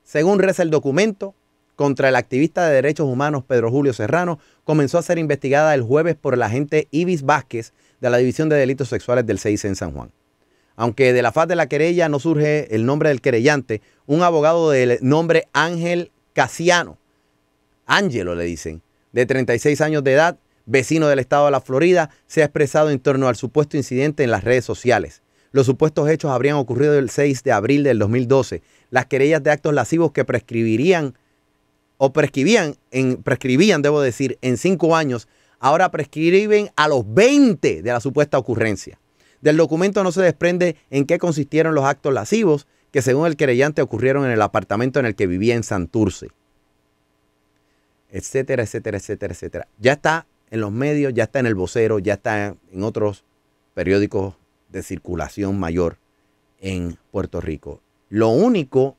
según reza el documento, contra el activista de derechos humanos Pedro Julio Serrano, comenzó a ser investigada el jueves por el agente Ibis Vázquez de la División de Delitos Sexuales del 6 en San Juan. Aunque de la faz de la querella no surge el nombre del querellante, un abogado del nombre Ángel Casiano, Ángelo le dicen, de 36 años de edad, vecino del estado de la Florida, se ha expresado en torno al supuesto incidente en las redes sociales. Los supuestos hechos habrían ocurrido el 6 de abril del 2012. Las querellas de actos lasivos que prescribirían o prescribían, en, prescribían, debo decir, en cinco años, ahora prescriben a los 20 de la supuesta ocurrencia. Del documento no se desprende en qué consistieron los actos lasivos que según el querellante ocurrieron en el apartamento en el que vivía en Santurce. Etcétera, etcétera, etcétera, etcétera. Ya está en los medios, ya está en el vocero, ya está en otros periódicos de circulación mayor en Puerto Rico. Lo único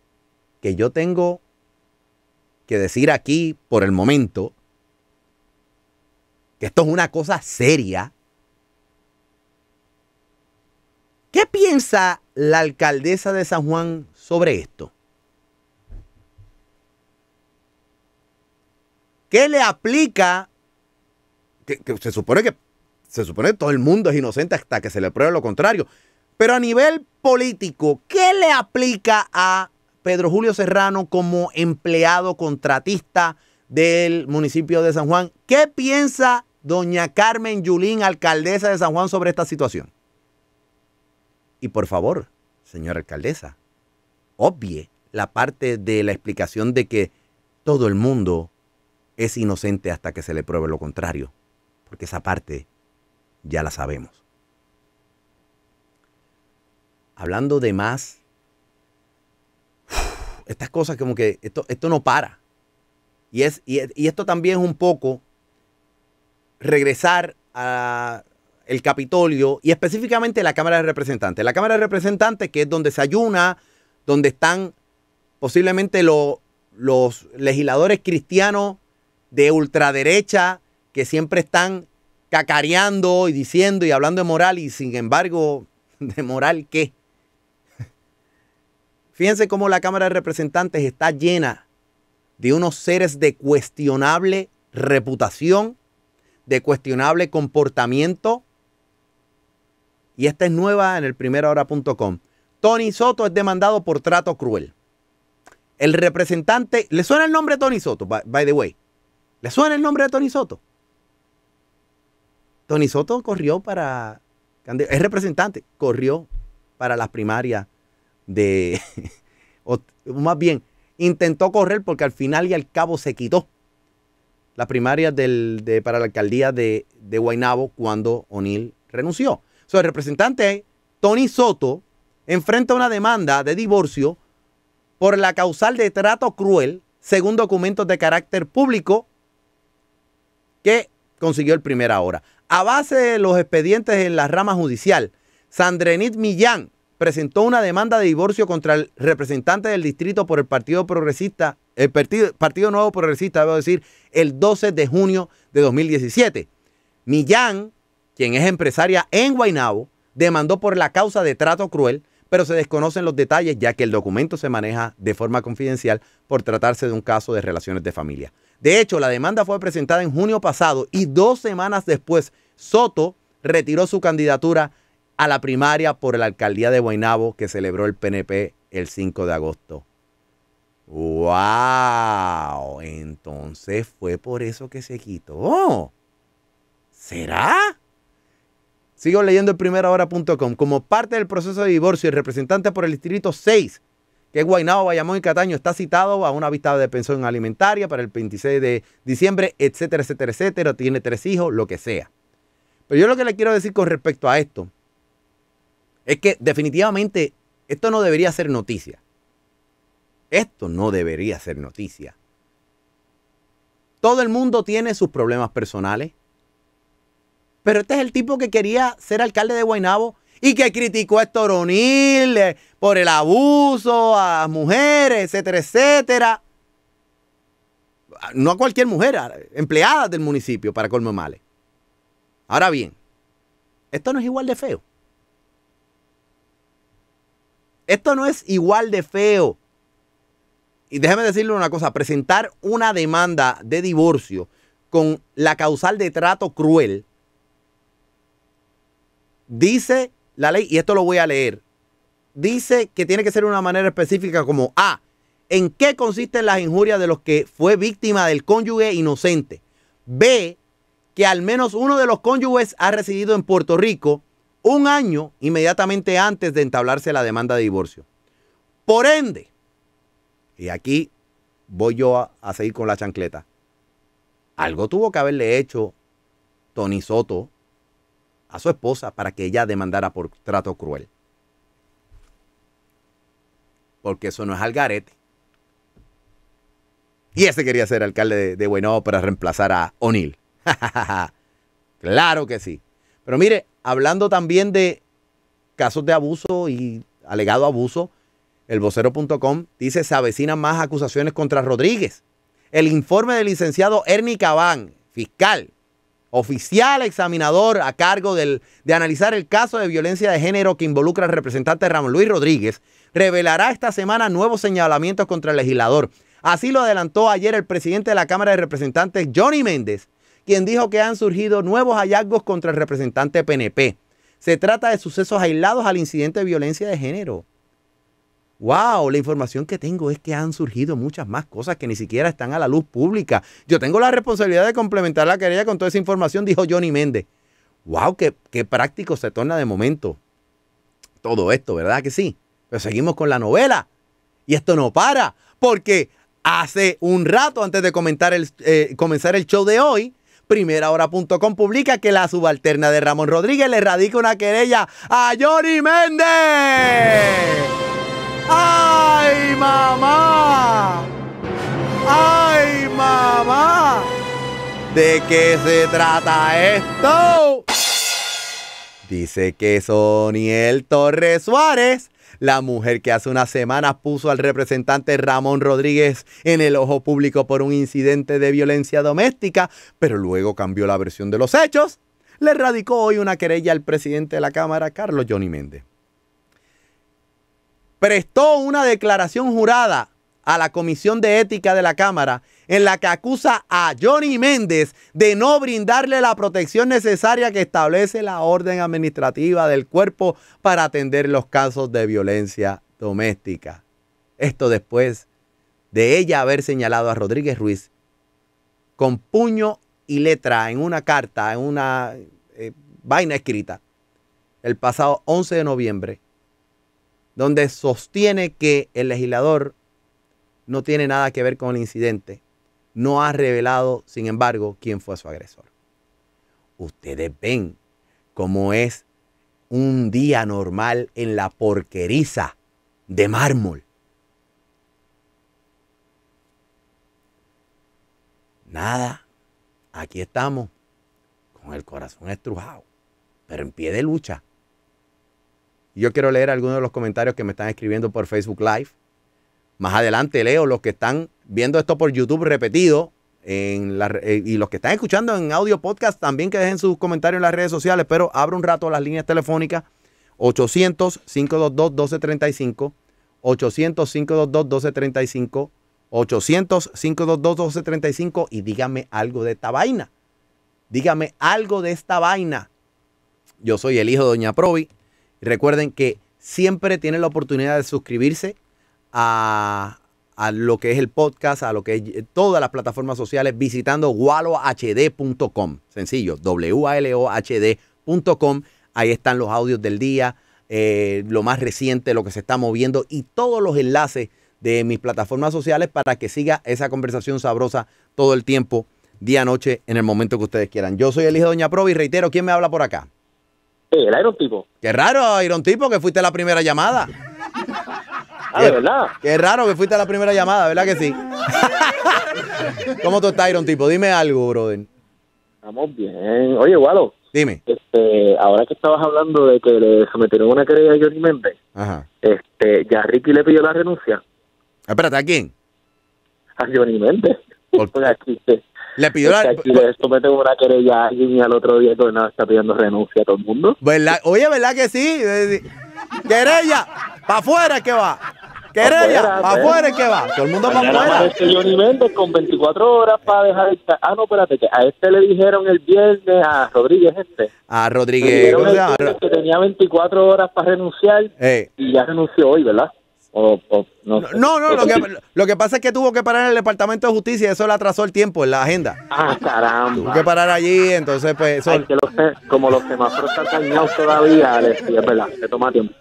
que yo tengo que decir aquí por el momento, que esto es una cosa seria. ¿Qué piensa la alcaldesa de San Juan sobre esto? ¿Qué le aplica se supone que se supone todo el mundo es inocente hasta que se le pruebe lo contrario. Pero a nivel político, ¿qué le aplica a Pedro Julio Serrano como empleado contratista del municipio de San Juan? ¿Qué piensa doña Carmen Yulín, alcaldesa de San Juan, sobre esta situación? Y por favor, señora alcaldesa, obvie la parte de la explicación de que todo el mundo es inocente hasta que se le pruebe lo contrario porque esa parte ya la sabemos. Hablando de más, estas cosas como que esto, esto no para. Y, es, y, esto también es un poco regresar a el Capitolio y específicamente la Cámara de Representantes. La Cámara de Representantes que es donde se ayuna, donde están posiblemente los legisladores cristianos de ultraderecha que siempre están cacareando y diciendo y hablando de moral y sin embargo, ¿de moral qué? Fíjense cómo la Cámara de Representantes está llena de unos seres de cuestionable reputación, de cuestionable comportamiento. Y esta es nueva en el primerahora.com. Tony Soto es demandado por trato cruel. El representante, ¿le suena el nombre de Tony Soto, by the way? ¿Le suena el nombre de Tony Soto? Tony Soto corrió para, es representante, corrió para las primarias de, más bien, intentó correr porque al final y al cabo se quitó las primarias de, para la alcaldía de, de cuando O'Neill renunció. O el representante Tony Soto enfrenta una demanda de divorcio por la causal de trato cruel según documentos de carácter público que consiguió el primera hora. A base de los expedientes en la rama judicial, Sandrenit Millán presentó una demanda de divorcio contra el representante del distrito por el Partido Progresista, el Partido, Nuevo Progresista, debo decir, el 12 de junio de 2017. Millán, quien es empresaria en Guainabo, demandó por la causa de trato cruel, pero se desconocen los detalles ya que el documento se maneja de forma confidencial por tratarse de un caso de relaciones de familia. De hecho, la demanda fue presentada en junio pasado y dos semanas después, Soto retiró su candidatura a la primaria por la alcaldía de Guaynabo que celebró el PNP el 5 de agosto. ¡Wow! Entonces fue por eso que se quitó. ¿Será? Sigo leyendo el primerahora.com. Como parte del proceso de divorcio, el representante por el distrito 6, que es Guaynabo, Bayamón y Cataño, está citado a una vista de pensión alimentaria para el 26 de diciembre, etcétera, etcétera, etcétera. Tiene tres hijos, lo que sea. Pero yo lo que le quiero decir con respecto a esto es que definitivamente esto no debería ser noticia. Esto no debería ser noticia. Todo el mundo tiene sus problemas personales. Pero este es el tipo que quería ser alcalde de Guaynabo y que criticó a Estoronil eh, por el abuso a mujeres, etcétera, etcétera. No a cualquier mujer, a empleadas del municipio, para colmo males. Ahora bien, esto no es igual de feo. Esto no es igual de feo. Y déjeme decirle una cosa, presentar una demanda de divorcio con la causal de trato cruel Dice la ley, y esto lo voy a leer, dice que tiene que ser de una manera específica como A. ¿En qué consisten las injurias de los que fue víctima del cónyuge inocente? B. Que al menos uno de los cónyuges ha residido en Puerto Rico un año inmediatamente antes de entablarse la demanda de divorcio. Por ende, y aquí voy yo a, a seguir con la chancleta, algo tuvo que haberle hecho Tony Soto a su esposa para que ella demandara por trato cruel. Porque eso no es algarete. Y ese quería ser alcalde de, de para reemplazar a O'Neill. claro que sí. Pero mire, hablando también de casos de abuso y alegado abuso, el vocero.com dice se avecinan más acusaciones contra Rodríguez. El informe del licenciado Ernie Cabán, fiscal, oficial examinador a cargo de analizar el caso de violencia de género que involucra al representante Ramón Luis Rodríguez, revelará esta semana nuevos señalamientos contra el legislador. Así lo adelantó ayer el presidente de la Cámara de Representantes, Johnny Méndez, quien dijo que han surgido nuevos hallazgos contra el representante PNP. Se trata de sucesos aislados al incidente de violencia de género wow, la información que tengo es que han surgido muchas más cosas que ni siquiera están a la luz pública. Yo tengo la responsabilidad de complementar la querella con toda esa información, dijo Johnny Méndez. Wow, qué, práctico se torna de momento todo esto, ¿verdad que sí? Pero seguimos con la novela. Y esto no para, porque hace un rato antes de eh, comenzar el show de hoy, primerahora.com publica que la subalterna de Ramón Rodríguez le radica una querella a Johnny Méndez. ¡Ay, mamá! ¡Ay, mamá! ¿De qué se trata esto? Dice que Soniel Torres Suárez la mujer que hace unas semanas puso al representante Ramón Rodríguez en el ojo público por un incidente de violencia doméstica, pero luego cambió la versión de los hechos, le radicó hoy una querella al presidente de la Cámara, Carlos Johnny Méndez prestó una declaración jurada a la Comisión de Ética de la Cámara en la que acusa a Johnny Méndez de no brindarle la protección necesaria que establece la orden administrativa del cuerpo para atender los casos de violencia doméstica. Esto después de ella haber señalado a Rodríguez Ruiz con puño y letra en una carta, en una eh, vaina escrita, el pasado 11 de noviembre donde sostiene que el legislador no tiene nada que ver con el incidente. No ha revelado, sin embargo, quién fue su agresor. Ustedes ven cómo es un día normal en la porqueriza de mármol. Nada, aquí estamos, con el corazón estrujado, pero en pie de lucha. Yo quiero leer algunos de los comentarios que me están escribiendo por Facebook Live. Más adelante leo los que están viendo esto por YouTube repetido en eh, y los que están escuchando en audio podcast también que dejen sus comentarios en las redes sociales, pero abro un rato las líneas telefónicas 800-522-1235, 800-522-1235, 800-522-1235 y dígame algo de esta vaina. Dígame algo de esta vaina. Yo soy el hijo de Doña Provi. Recuerden que siempre tienen la oportunidad de suscribirse a, lo que es el podcast, a lo que es todas las plataformas sociales, visitando walohd.com. Sencillo, w l o h dcom Ahí están los audios del día, eh, lo más reciente, lo que se está moviendo y todos los enlaces de mis plataformas sociales para que siga esa conversación sabrosa todo el tiempo, día, noche, en el momento que ustedes quieran. Yo soy el hijo Doña Pro y reitero, ¿quién me habla por acá? el Iron Tipo. Qué raro, Iron Tipo, que fuiste la primera llamada. Ah, de verdad. Qué raro que fuiste la primera llamada, ¿verdad que sí? ¿Cómo tú estás, Iron Tipo? Dime algo, brother. Estamos bien. Oye, Walo. Dime. Este, ahora que estabas hablando de que le sometieron una querella a Johnny Méndez, este, ya Ricky le pidió la renuncia. Espérate, ¿a quién? A Johnny Méndez. ¿Por pues qué? Le pidió la. Aquí de esto una querella a alguien y al otro día todo pues, nada está pidiendo renuncia a todo el mundo. ¿Verdad? Oye, ¿verdad que sí? Eh, querella, para afuera que va. Querella, para afuera pues. que va. Todo el mundo para afuera. Es que Johnny Méndez con 24 horas para dejar. El... Ah, no, espérate, que a este le dijeron el viernes a Rodríguez este. A Rodríguez. Le se que tenía 24 horas para renunciar eh. y ya renunció hoy, ¿verdad? no, no, lo que, pasa es que tuvo que parar en el Departamento de Justicia y eso le atrasó el tiempo en la agenda. Ah, caramba. Tuvo que parar allí, entonces pues... Eso... como los semáforos están dañados todavía, es verdad, se toma tiempo.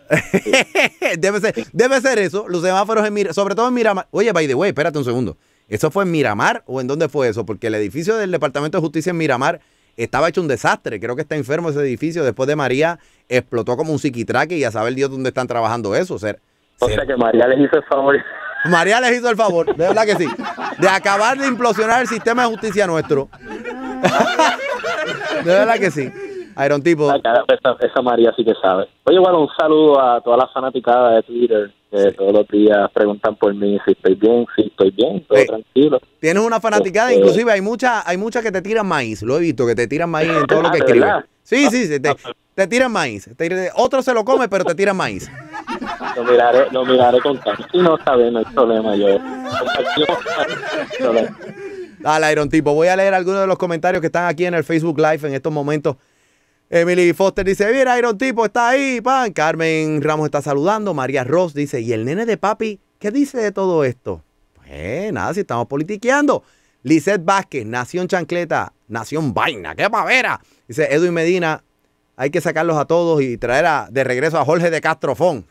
debe, ser, debe ser eso, los semáforos en Miramar, sobre todo en Miramar. Oye, by the way, espérate un segundo. ¿Eso fue en Miramar o en dónde fue eso? Porque el edificio del Departamento de Justicia en Miramar estaba hecho un desastre. Creo que está enfermo ese edificio. Después de María explotó como un psiquitraque y sabe saber Dios dónde están trabajando eso. O sea, o sea que María les hizo el favor. María les hizo el favor, de verdad que sí. De acabar de implosionar el sistema de justicia nuestro. de verdad que sí. Iron Tipo. esa, María sí que sabe. Oye, bueno, un saludo a todas las fanaticadas de Twitter que todos los días preguntan por mí si estoy bien, si estoy bien, todo eh, tranquilo. Tienes una fanaticada, este, inclusive hay muchas hay mucha que te tiran maíz, lo he visto, que te tiran maíz en todo lo ah, que escriben. Sí, sí, ah, te, ah, te tiran maíz. otro se lo come, pero te tiran maíz. Lo miraré, lo miraré con tanto. no saben no problema. Yo Dale, Iron Tipo. Voy a leer algunos de los comentarios que están aquí en el Facebook Live en estos momentos. Emily Foster dice, mira, Iron Tipo está ahí, pan. Carmen Ramos está saludando. María Ross dice, ¿y el nene de papi qué dice de todo esto? Pues nada, si estamos politiqueando. Lizeth Vázquez, Nación Chancleta, Nación Vaina, qué pavera. Dice Edwin Medina, hay que sacarlos a todos y traer de regreso a Jorge de Castrofón.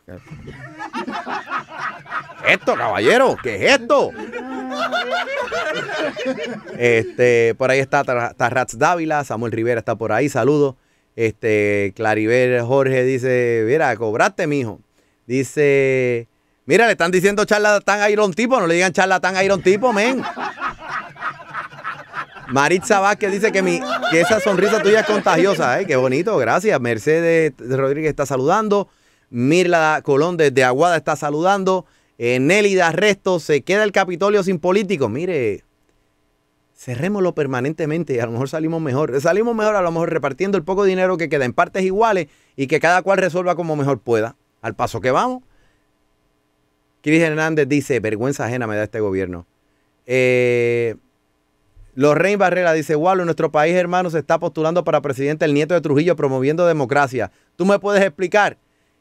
esto, caballero? ¿Qué es esto? Este, por ahí está Rats Dávila, Samuel Rivera está por ahí, saludos. Este, Claribel Jorge dice, mira, cobraste, mijo. Dice, mira, le están diciendo tan Iron Tipo, no le digan tan Iron Tipo, men. Maritza Vázquez dice que, mi, esa sonrisa tuya es contagiosa. ¿eh? Qué bonito, gracias. Mercedes Rodríguez está saludando. Mirla Colón de Aguada está saludando. Eh, Nélida Resto, se queda el Capitolio sin políticos. Mire, cerrémoslo permanentemente y a lo mejor salimos mejor. Salimos mejor a lo mejor repartiendo el poco dinero que queda en partes iguales y que cada cual resuelva como mejor pueda. Al paso que vamos. Cris Hernández dice, vergüenza ajena me da este gobierno. Eh, Lorraine Barrera dice, guau, nuestro país, hermano, se está postulando para presidente el nieto de Trujillo promoviendo democracia. ¿Tú me puedes explicar?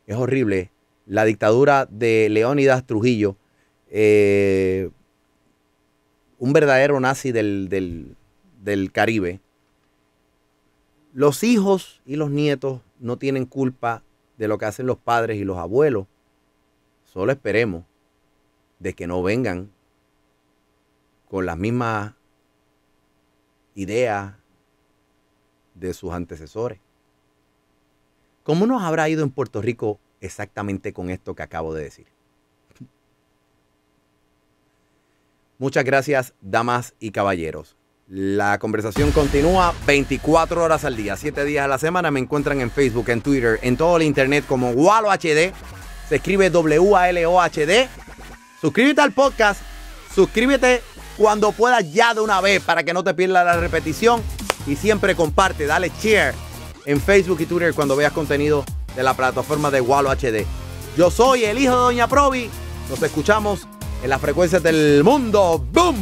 Es horrible la dictadura de Leónidas Trujillo. Eh, un verdadero nazi del, del Caribe. Los hijos y los nietos no tienen culpa de lo que hacen los padres y los abuelos. Solo esperemos de que no vengan con las mismas idea de sus antecesores. ¿Cómo nos habrá ido en Puerto Rico exactamente con esto que acabo de decir? Muchas gracias, damas y caballeros. La conversación continúa 24 horas al día, 7 días a la semana. Me encuentran en Facebook, en Twitter, en todo el internet como WALOHD HD. Se escribe W-A-L-O-H-D. Suscríbete al podcast. Suscríbete cuando puedas ya de una vez para que no te pierdas la repetición. Y siempre comparte, dale cheer, en Facebook y Twitter cuando veas contenido de la plataforma de Wallo HD. Yo soy el hijo de Doña Provi. Nos escuchamos en las frecuencias del mundo. ¡Bum!